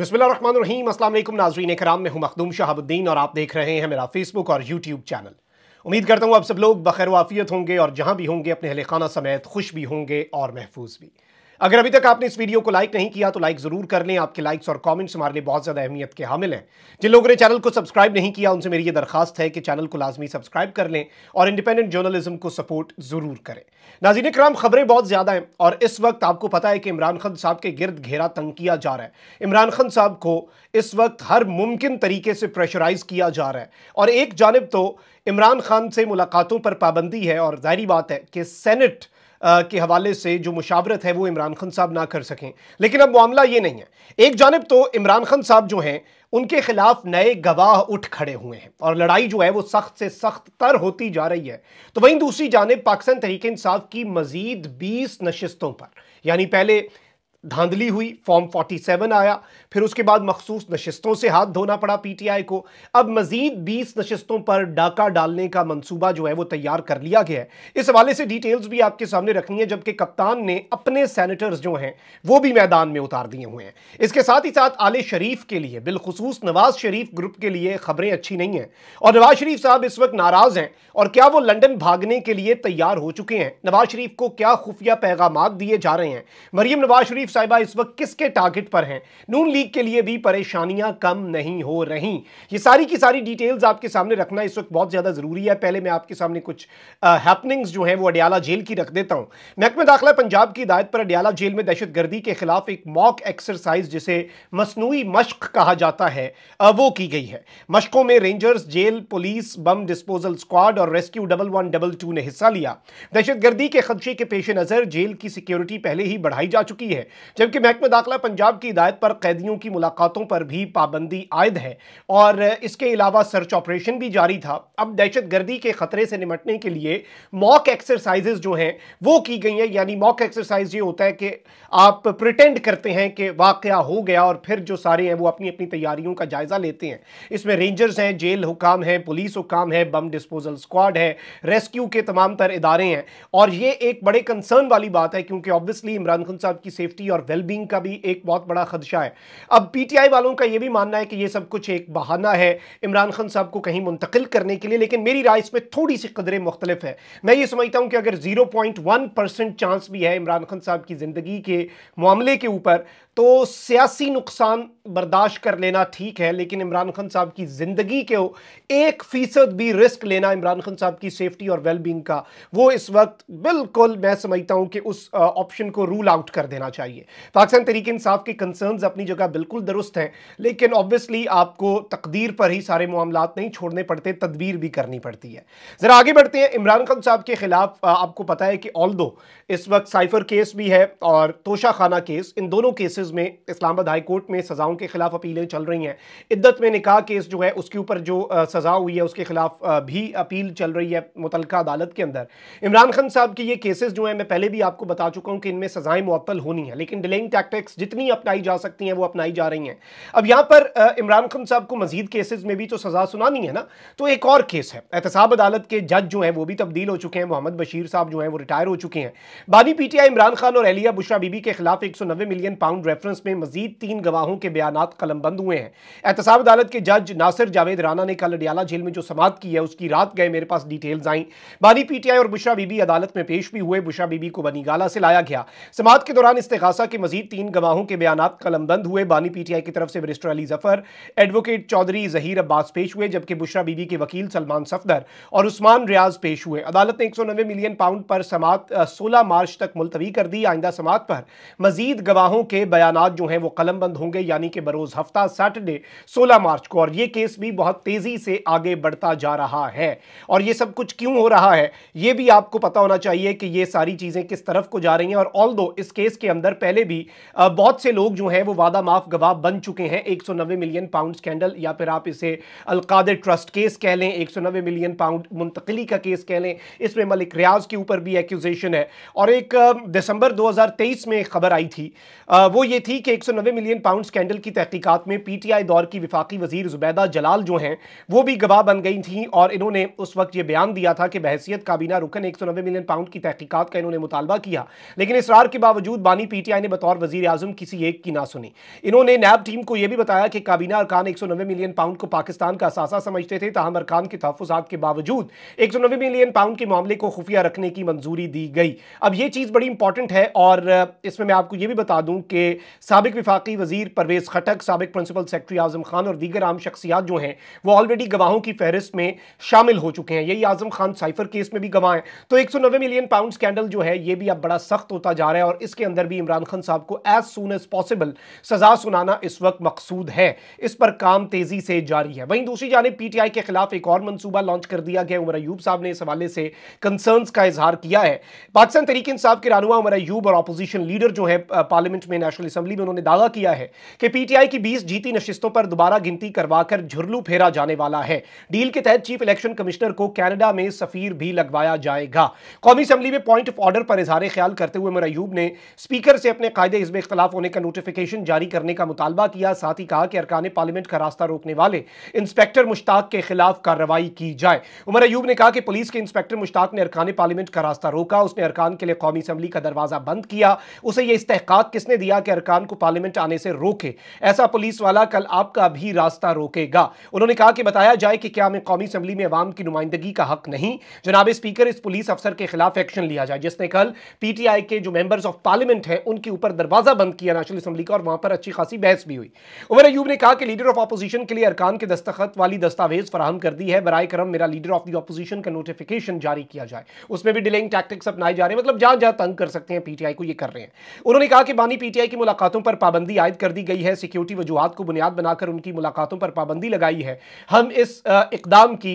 बिस्मिल्लाम असल नाजरीन कराम में हूँ मखदूम शहाबुद्दीन और आप देख रहे हैं मेरा फेसबुक और यूट्यूब चैनल उम्मीद करता हूँ आप सब लोग बखैर वाफियत होंगे और जहाँ भी होंगे अपने अहल खाना समेत खुश भी होंगे और महफूज भी अगर अभी तक आपने इस वीडियो को लाइक नहीं किया तो लाइक जरूर कर लें आपके लाइक्स और कमेंट्स हमारे लिए बहुत ज़्यादा अहमियत के हामिल हैं जिन लोगों ने चैनल को सब्सक्राइब नहीं किया उनसे मेरी ये दरखास्त है कि चैनल को लाजमी सब्सक्राइब कर लें और इंडिपेंडेंट जर्नलिज्म को सपोर्ट ज़रूर करें नाजीन कराम खबरें बहुत ज़्यादा हैं और इस वक्त आपको पता है कि इमरान खान साहब के गिरद घेरा तंग किया जा रहा है इमरान खान साहब को इस वक्त हर मुमकिन तरीके से प्रेशराइज किया जा रहा है और एक जानब तो इमरान खान से मुलाकातों पर पाबंदी है और जाहरी बात है कि सेनेट के हवाले से जो मुशावरत है वो इमरान खान साहब ना कर सकें लेकिन अब मामला ये नहीं है एक जानब तो इमरान खान साहब जो हैं उनके खिलाफ नए गवाह उठ खड़े हुए हैं और लड़ाई जो है वो सख्त से सख्त तर होती जा रही है तो वहीं दूसरी जानब पाकिस्तान तहरीक इंसाफ की मजीद बीस नशस्तों पर यानी पहले धांधली हुई फॉर्म 47 आया फिर उसके बाद मखसूस नशस्तों से हाथ धोना पड़ा पीटीआई को अब मजीद 20 नशस्तों पर डाका डालने का मंसूबा जो है वो तैयार कर लिया गया है इस हवाले से डिटेल्स भी आपके सामने रखनी है जबकि कप्तान ने अपने सेनेटर्स जो हैं वो भी मैदान में उतार दिए हुए हैं इसके साथ ही साथ आले शरीफ के लिए बिलखसूस नवाज शरीफ ग्रुप के लिए खबरें अच्छी नहीं हैं और नवाज शरीफ साहब इस वक्त नाराज़ हैं और क्या वो लंदन भागने के लिए तैयार हो चुके हैं नवाज शरीफ को क्या खुफिया पैगाम दिए जा रहे हैं मरीम नवाज शरीफ शरीफ साहिबा इस वक्त किसके टारगेट पर हैं नून लीग के लिए भी परेशानियां कम नहीं हो रही ये सारी की सारी डिटेल्स आपके सामने रखना इस वक्त बहुत ज़्यादा ज़रूरी है पहले मैं आपके सामने कुछ हैपनिंग्स जो हैं वो अडियाला जेल की रख देता हूं महकमे दाखिला पंजाब की हिदायत पर अडियाला जेल में दहशत गर्दी के खिलाफ एक मॉक एक्सरसाइज जिसे मसनू मश्क कहा जाता है वो की गई है मश्कों में rangers jail police bomb disposal squad और rescue double one double two ने हिस्सा लिया दहशतगर्दी के खदशे के पेश नज़र जेल की सिक्योरिटी पहले ही बढ़ाई जा चुकी है जबकि महकमे दाखिला पंजाब की हिदायत पर कैदियों की मुलाकातों पर भी पाबंदी आयद है और इसके अलावा सर्च ऑपरेशन भी जारी था अब दहशत गर्दी के ख़तरे से निपटने के लिए मॉक एक्सरसाइजेज जो हैं वो की गई हैं यानी मॉक एक्सरसाइज ये होता है कि आप प्रिटेंड करते हैं कि वाक़ हो गया और फिर जो सारे हैं वो अपनी अपनी तैयारियों का जायज़ा लेते हैं इसमें रेंजर्स हैं जेल हुकाम हैं पुलिस हुकाम है बम डिस्पोजल स्क्वाड है रेस्क्यू के तमाम तर इदारे हैं और ये एक बड़े कंसर्न वाली बात है क्योंकि ऑब्वियसली इमरान खान साहब की सेफ्टी और वेलबींग का भी एक बहुत बड़ा खदशा है अब पीटीआई वालों का यह भी मानना है कि यह सब कुछ एक बहाना है इमरान खान साहब को कहीं मुंतकिल करने के लिए लेकिन मेरी राय इसमें थोड़ी सी कदरें मुख्तलिफ है मैं ये समझता हूँ कि अगर zero point one percent chance भी है इमरान खान साहब की ज़िंदगी के मामले के ऊपर तो सियासी नुकसान बर्दाश्त कर लेना ठीक है लेकिन इमरान खान साहब की ज़िंदगी के एक फ़ीसद भी रिस्क लेना इमरान खान साहब की सेफ्टी और वेलबींग का वो इस वक्त बिल्कुल मैं समझता हूँ कि उस ऑप्शन को रूल आउट कर देना चाहिए पाकिस्तान तरीक इंसाफ के कंसर्न अपनी जगह बिल्कुल दुरुस्त हैं लेकिन ऑब्वियसली आपको तकदीर पर ही सारे मामला नहीं छोड़ने पड़ते तदबीर भी करनी पड़ती है ज़रा आगे बढ़ते हैं इमरान खान साहब के ख़िलाफ़ आपको पता है कि ऑल इस वक्त साइफर केस भी है और तोशा खाना केस इन दोनों केसेस केसेस में इस्लामाबाद हाई कोर्ट में सज़ाओं के खिलाफ अपीलें चल रही हैं इद्दत में निकाह केस जो है उसके ऊपर जो सज़ा हुई है उसके खिलाफ भी अपील चल रही है मुतल अदालत के अंदर इमरान खान साहब के ये केसेस जो है मैं पहले भी आपको बता चुका हूँ कि इनमें सजाएं मुअल होनी है लेकिन डिलेइंग टैक्टिक्स जितनी अपनाई जा सकती हैं वो अपनाई जा रही हैं अब यहाँ पर इमरान खान साहब को मजीद केसेज में भी तो सज़ा सुनानी है ना तो एक और केस है एहतसाब अदालत के जज जो है वो भी तब्दील हो चुके हैं मोहम्मद बशीर साहब जो है वो रिटायर हो चुके हैं बानी पीटीआई इमरान खान और एलिया बुशरा बीबी के खिलाफ एक मिलियन पाउंड रेफरेंस में मजीद तीन गवाहों के बयान कलमबंद हुए हैं एहतसाब अदालत के जज नासिर जावेद राना ने कल अडियाला जेल में जो समाप्त की है उसकी रात गए मेरे पास डिटेल्स आई बानी पीटीआई और बुशा बीबी अदालत में पेश भी हुए बुशा बीबी को बनीगाला से लाया गया समाप्त के दौरान इस्तेगासा के मजीद तीन गवाहों के बयान कलमबंद हुए बानी पीटीआई की तरफ से बरिस्टर अली जफर एडवोकेट चौधरी जहीर अब्बास पेश हुए जबकि बुशा बीबी के वकील सलमान सफदर और उस्मान रियाज पेश हुए अदालत ने एक सौ नब्बे मिलियन पाउंड पर समात सोलह मार्च तक मुलतवी कर दी आइंदा समात पर मजीद गवाहों के बयान बयान जो हैं वो कलम बंद होंगे यानी कि बरोज़ हफ्ता सैटरडे 16 मार्च को और ये केस भी बहुत तेज़ी से आगे बढ़ता जा रहा है और ये सब कुछ क्यों हो रहा है ये भी आपको पता होना चाहिए कि ये सारी चीज़ें किस तरफ को जा रही हैं और ऑल इस केस के अंदर पहले भी बहुत से लोग जो हैं वो वादा माफ गवाह बन चुके हैं एक मिलियन पाउंड स्कैंडल या फिर आप इसे अलकाद ट्रस्ट केस कह लें एक मिलियन पाउंड मुंतकली का केस कह लें इसमें मलिक रियाज के ऊपर भी एक्यूजेशन है और एक दिसंबर 2023 में खबर आई थी वो ये थी कि 190 मिलियन पाउंड स्कैंडल की तहकीकात में पीटीआई दौर की विफाकी वजीर जुबैदा जलाल जो हैं वो भी गवाह बन गई थी और इन्होंने उस वक्त ये बयान दिया था कि बहसीत काबीना रुकन 190 मिलियन पाउंड की तहकीकात का इन्होंने मुतालबा किया लेकिन इसरार के बावजूद बानी पीटीआई ने बतौर वजी अजम किसी एक की ना सुनी इन्होंने नैब टीम को यह भी बताया कि काबीना अरकान एक मिलियन पाउंड को पाकिस्तान का असासा समझते थे तहम अरकान के तहफात के बावजूद एक मिलियन पाउंड के मामले को खुफिया रखने की मंजूरी दी गई अब यह चीज़ बड़ी इंपॉर्टेंट है और इसमें मैं आपको यह भी बता दूँ कि सबक विफाकी वजीर परवेज़ खटक सबक प्रिंसिपल सेक्रेटरी आजम खान और दीगर आम शख्सियात जो हैं वो ऑलरेडी गवाहों की फहरिस्त में शामिल हो चुके हैं यही आजम खान साइफर केस में भी गवाह हैं तो एक सौ नब्बे मिलियन पाउंड स्कैंडल जो है ये भी अब बड़ा सख्त होता जा रहा है और इसके अंदर भी इमरान खान साहब को एज सुन एज पॉसिबल सजा सुनाना इस वक्त मकसूद है इस पर काम तेजी से जारी है वहीं दूसरी जानब पी टी आई के खिलाफ एक और मनसूबा लॉन्च कर दिया गया उमर अयूब साहब ने इस हवाले से कंसर्न का इजहार किया है पाकिस्तान तरीके इंसाफ के रानुआ उमर अयूब और अपोजिशन लीडर जो है पार्लियामेंट में नेशनल असेंबली में उन्होंने दावा किया है कि पीटीआई की 20 जीती नशिस्तों पर दोबारा गिनती करवाकर झुरलू फेरा जाने वाला है डील के तहत चीफ इलेक्शन कमिश्नर को कैनेडा में सफीर भी लगवाया जाएगा कौमी असेंबली में पॉइंट ऑफ ऑर्डर पर इजहार ख्याल करते हुए मरयूब ने स्पीकर से अपने कायदे इसमे इख्तलाफ होने का नोटिफिकेशन जारी करने का मुतालबा किया साथ ही कहा कि अरकान पार्लियामेंट का रास्ता रोकने वाले इंस्पेक्टर मुश्ताक के खिलाफ कार्रवाई की जाए उमर अयूब ने कहा कि पुलिस के इंस्पेक्टर मुश्ताक ने अरकान पार्लियामेंट का रास्ता रोका उसने अरकान के लिए कौमी असेंबली का दरवाजा बंद किया उसे यह इस्तेकाक किसने दिया कि अरकान को पार्लियामेंट आने से रोके ऐसा पुलिस वाला कल आपका भी रास्ता रोकेगा उन्होंने कहा कि बताया जाए कि क्या हमें कौमी असम्बली में अवाम की नुमाइंदगी का हक नहीं जनाब स्पीकर इस पुलिस अफसर के खिलाफ एक्शन लिया जाए जिसने कल पीटीआई के जो मेंबर्स ऑफ पार्लियामेंट है उनके ऊपर दरवाजा बंद किया नेशनल असम्बली का और वहां पर अच्छी खासी बहस भी हुई उमर अयूब ने कहा कि लीडर ऑफ अपोजिशन के लिए अरकान के दस्तखत वाली दस्तावेज फराहम कर दी है बरए करम मेरा लीडर ऑफ द का नोटिफिकेशन जारी किया जाए उसमें भी डिलेइंग टैक्टिक्स अपनाए जा रहे हैं मतलब जहां जहां तंग कर सकते हैं पीटीआई को यह कर रहे हैं उन्होंने कहा कि बानी पीटीआई की मुलाकातों पर पाबंदी आयद कर दी गई है सिक्योरिटी वजूहत को बुनियाद बनाकर उनकी मुलाकातों पर पाबंदी लगाई है हम इस इकदाम की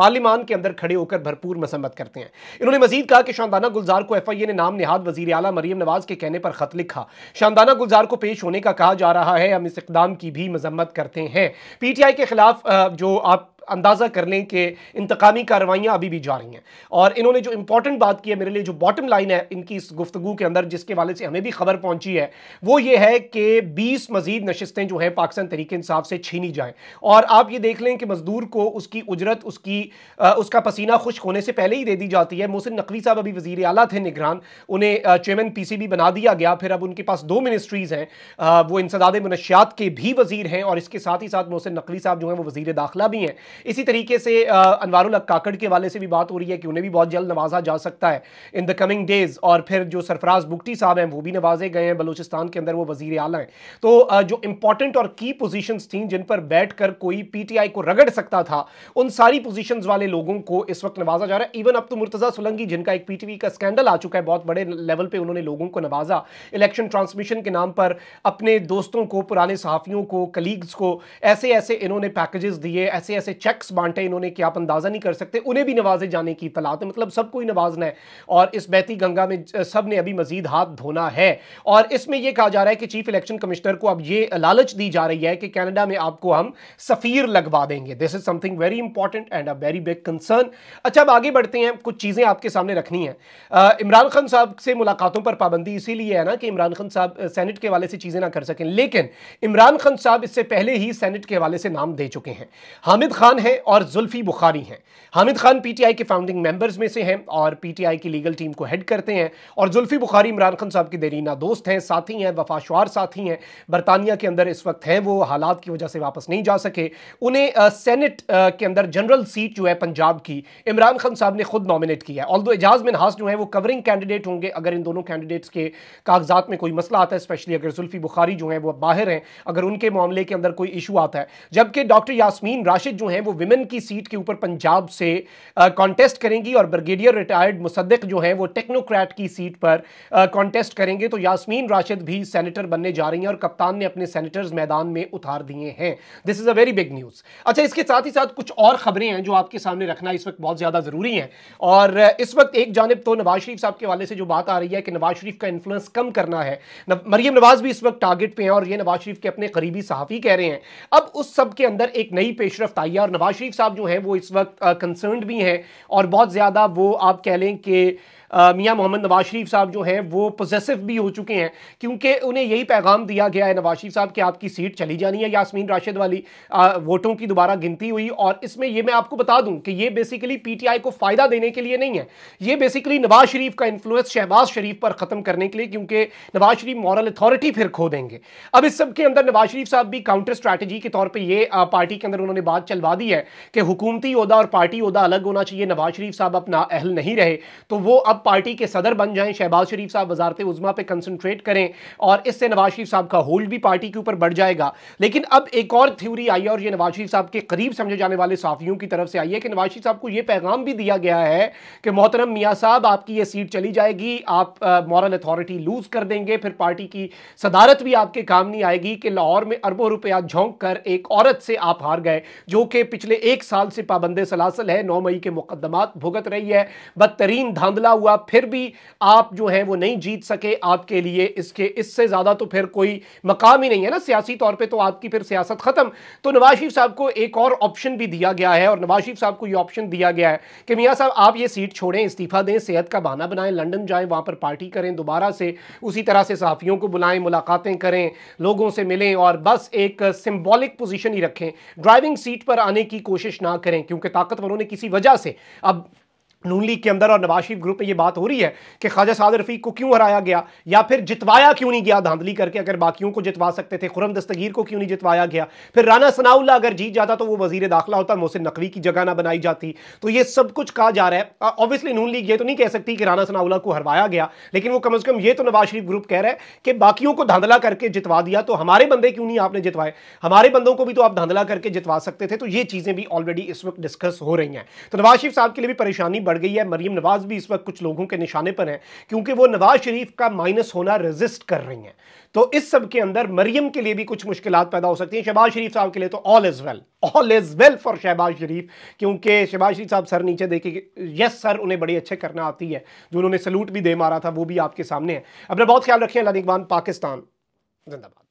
पार्लिमान के अंदर खड़े होकर भरपूर मसम्मत करते हैं इन्होंने मजीद कहा कि शानदाना गुलजार को एफ आई ए ने नाम नहाद वजीर अला मरीम नवाज के कहने पर खत लिखा शानदाना गुलजार को पेश होने का कहा जा रहा है हम इस इकदाम की भी मजम्मत करते हैं पी टी आई के खिलाफ जो आप अंदाज़ा कर लें कि इंतकामी कार्रवाइयाँ अभी भी जारी हैं और इन्होंने जो इंपॉर्टेंट बात की है मेरे लिए जो बॉटम लाइन है इनकी इस गुफ्तु के अंदर जिसके वाले से हमें भी खबर पहुंची है वो ये है कि बीस मजीद नशस्तें जो हैं पाकिस्तान तरीके इंसाफ से छीनी जाएँ और आप ये देख लें कि मजदूर को उसकी उजरत उसकी आ, उसका पसीना खुश्क होने से पहले ही दे दी जाती है मोहसिन नकवी साहब अभी वजीर अला थे निगरान उन्हें चेयरमैन पी सी बी बना दिया गया फिर अब उनके पास दो मिनिस्ट्रीज़ हैं वो इंसदाद मनशियात के भी वजीर हैं और इसके साथ ही साथ मोहसिन नकवी साहब जो हैं वो वजीर दाखिला भी हैं इसी तरीके से अनवारुल काकड़ के वाले से भी बात हो रही है कि उन्हें भी बहुत जल्द नवाजा जा सकता है इन द कमिंग डेज और फिर जो सरफराज बुगटी साहब हैं वो भी नवाजे गए हैं बलूचिस्तान के अंदर वो वजीर आला हैं तो जो इंपॉर्टेंट और की पोजिशन थी जिन पर बैठ कर कोई पी टी आई को रगड़ सकता था उन सारी पोजिशन वाले लोगों को इस वक्त नवाजा जा रहा है इवन अब तो मुर्तजा सुलंगी जिनका एक पी का स्कैंडल आ चुका है बहुत बड़े लेवल पे उन्होंने लोगों को नवाजा इलेक्शन ट्रांसमिशन के नाम पर अपने दोस्तों को पुराने सहाफ़ियों को कलीग्स को ऐसे ऐसे इन्होंने पैकेजेस दिए ऐसे ऐसे चेक्स बांटे इन्होंने कि आप अंदाज़ा नहीं कर सकते उन्हें भी नवाजे जाने की इतलात तो है मतलब सबको ही नवाजना है और इस बहती गंगा में सब ने अभी मजीद हाथ धोना है और इसमें यह कहा जा रहा है कि चीफ इलेक्शन कमिश्नर को अब ये लालच दी जा रही है कि कैनेडा में आपको हम सफ़ीर लगवा देंगे this is something very important and a very big concern अच्छा अब आगे बढ़ते हैं कुछ चीज़ें आपके सामने रखनी है इमरान खान साहब से मुलाकातों पर पाबंदी इसीलिए है ना कि इमरान खान साहब सेनेट के हवाले से चीज़ें ना कर सकें लेकिन इमरान खान साहब इससे पहले ही सेनेट के हवाले से नाम दे चुके हैं हामिद खान खान हैं और जुल्फी बुखारी हैं हामिद खान पीटीआई के फाउंडिंग मेंबर्स में से हैं और पीटीआई की लीगल टीम को हेड करते हैं और जुल्फी बुखारी इमरान खान साहब की देरीना दोस्त हैं साथी हैं वफाशुआर साथी हैं बरतानिया के अंदर इस वक्त हैं वो हालात की वजह से वापस नहीं जा सके उन्हें सेनेट के अंदर जनरल सीट जो है पंजाब की इमरान खान साहब ने खुद नॉमिनेट किया है ऑल दो एजाज मिनहास जो है वो कवरिंग कैंडिडेट होंगे अगर इन दोनों कैंडिडेट्स के कागजात में कोई मसला आता है स्पेशली अगर जुल्फी बुखारी जो है वो बाहर हैं अगर उनके मामले के अंदर कोई इशू आता है जबकि डॉक्टर यासमीन राशिद जो है हैं वो विमेन की सीट के ऊपर पंजाब से कॉन्टेस्ट करेंगी और ब्रिगेडियर रिटायर्ड मुसद्दिक जो हैं वो टेक्नोक्रैट की सीट पर कॉन्टेस्ट करेंगे तो यासमीन राशिद भी सेनेटर बनने जा रही हैं और कप्तान ने अपने सेनेटर्स मैदान में उतार दिए हैं this is a very big news अच्छा इसके साथ ही साथ कुछ और खबरें हैं जो आपके सामने रखना इस वक्त बहुत ज़्यादा ज़रूरी हैं और इस वक्त एक जानब तो नवाज शरीफ साहब के वाले से जो बात आ रही है कि नवाज शरीफ का इन्फ्लुएंस कम करना है मरीम नवाज भी इस वक्त टारगेट पर हैं और ये नवाज शरीफ के अपने करीबी सहाफ़ी कह रहे हैं अब उस सब के अंदर एक नई पेशरफ तैयार और नवाज शरीफ साहब जो हैं वो इस वक्त कंसर्न भी हैं और बहुत ज़्यादा वो आप कह लें कि मियाँ मोहम्मद नवाज शरीफ साहब जो हैं वो पोजेसिव भी हो चुके हैं क्योंकि उन्हें यही पैगाम दिया गया है नवाज शरीफ साहब कि आपकी सीट चली जानी है यासमीन राशिद वाली आ, वोटों की दोबारा गिनती हुई और इसमें यह मैं आपको बता दूं कि ये बेसिकली आई को फ़ायदा देने के लिए नहीं है ये बेसिकली नवाज शरीफ का इन्फ्लुएंस शहबाज शरीफ पर ख़त्म करने के लिए क्योंकि नवाज शरीफ मॉरल अथॉरिटी फिर खो देंगे अब इस सब के अंदर नवाज शरीफ साहब भी काउंटर स्ट्रैटेजी के तौर पर ये पार्टी के अंदर उन्होंने बात चलवा दी है कि हुकूमती अहदा और पार्टी अहदा अलग होना चाहिए नवाज शरीफ साहब अपना अहल नहीं रहे तो वो अब साहब पार्टी के सदर बन जाएं शहबाज शरीफ साहब वजारत उजमा पे कंसंट्रेट करें और इससे नवाज शरीफ साहब का होल्ड भी पार्टी के ऊपर बढ़ जाएगा लेकिन अब एक और थ्योरी आई है और ये नवाज शरीफ साहब के करीब समझे जाने वाले साफियों की तरफ से आई है कि नवाज शरीफ साहब को यह पैगाम भी दिया गया है कि मोहतरम मियाँ साहब आपकी ये सीट चली जाएगी आप मॉरल अथॉरिटी लूज कर देंगे फिर पार्टी की सदारत भी आपके काम नहीं आएगी कि लाहौर में अरबों रुपया झोंक कर एक औरत से आप हार गए जो कि पिछले एक साल से पाबंद सलासल है नौ मई के मुकदमा भुगत रही है बदतरीन धांधला हुआ हुआ फिर भी आप जो है वो नहीं जीत सके आपके लिए इसके इससे ज़्यादा तो फिर कोई मकाम ही नहीं है ना सियासी तौर पर तो आपकी फिर सियासत ख़त्म तो नवाज शरीफ साहब को एक और ऑप्शन भी दिया गया है और नवाज शरीफ साहब को ये ऑप्शन दिया गया है कि मियाँ साहब आप ये सीट छोड़ें इस्तीफ़ा दें सेहत का बहाना बनाएं लंडन जाएं वहाँ पर पार्टी करें दोबारा से उसी तरह से सहाफ़ियों को बुलाएं मुलाकातें करें लोगों से मिलें और बस एक सिम्बॉलिक पोजीशन ही रखें ड्राइविंग सीट पर आने की कोशिश ना करें क्योंकि ताकतवरों ने किसी वजह से अब नून लीग के अंदर और नवाज शरीफ ग्रुप में ये बात हो रही है कि ख्वाजा साद रफीक को क्यों हराया गया या फिर जितवाया क्यों नहीं गया धांधली करके अगर बाकियों को जितवा सकते थे खुरम दस्तगीर को क्यों नहीं जितवाया गया फिर राना सनाउल्ला अगर जीत जाता तो वो वजीर दाखिला होता मोहसिन नकवी की जगह ना बनाई जाती तो ये सब कुछ कहा जा रहा है ऑब्वियसली नून लीग ये तो नहीं कह सकती कि राना सनाउल्ला को हरवाया गया लेकिन वो कम अज़ कम ये तो नवाज शरीफ ग्रुप कह रहा है कि बाकियों को धांधला करके जितवा दिया तो हमारे बंदे क्यों नहीं आपने जितवाए हमारे बंदों को भी तो आप धांधला करके जितवा सकते थे तो ये चीज़ें भी ऑलरेडी इस वक्त डिस्कस हो रही हैं तो नवाज शरीफ साहब के लिए भी परेशानी बढ़ गई है मरीम नवाज भी इस वक्त कुछ लोगों के निशाने पर हैं क्योंकि वो नवाज शरीफ का माइनस होना रजिस्ट कर रही हैं तो इस सब के अंदर मरीम के लिए भी कुछ मुश्किल पैदा हो सकती हैं शहबाज शरीफ साहब के लिए तो all is well all is well for Shahbaz Sharif क्योंकि शहबाज शरीफ साहब सर नीचे देखे यस सर उन्हें बड़े अच्छे करना आती है जो उन्होंने सलूट भी दे मारा था वो भी आपके सामने है अपना बहुत ख्याल रखें अल्लाह पाकिस्तान जिंदाबाद